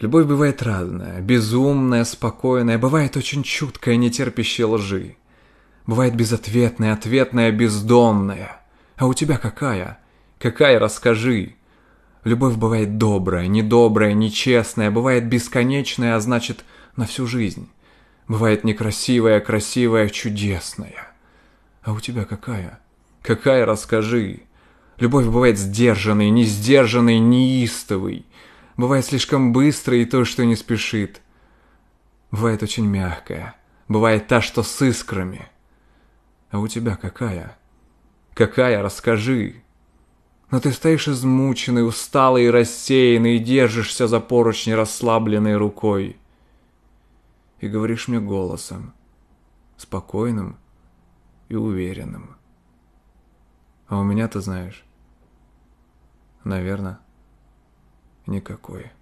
Любовь бывает разная, безумная, спокойная, бывает очень чуткая, не терпящая лжи. Бывает безответная, ответная, бездонная. А у тебя какая? Какая, расскажи. Любовь бывает добрая, недобрая, нечестная, бывает бесконечная, а значит, на всю жизнь. Бывает некрасивая, красивая, чудесная. А у тебя какая? Какая, расскажи. Любовь бывает сдержанной, несдержанной, неистовой. Бывает слишком быстро и то, что не спешит. Бывает очень мягкая. Бывает та, что с искрами. А у тебя какая? Какая, расскажи. Но ты стоишь измученный, усталый и рассеянный, и держишься за поручни расслабленной рукой. И говоришь мне голосом, спокойным и уверенным. А у меня, ты знаешь, наверное, никакой.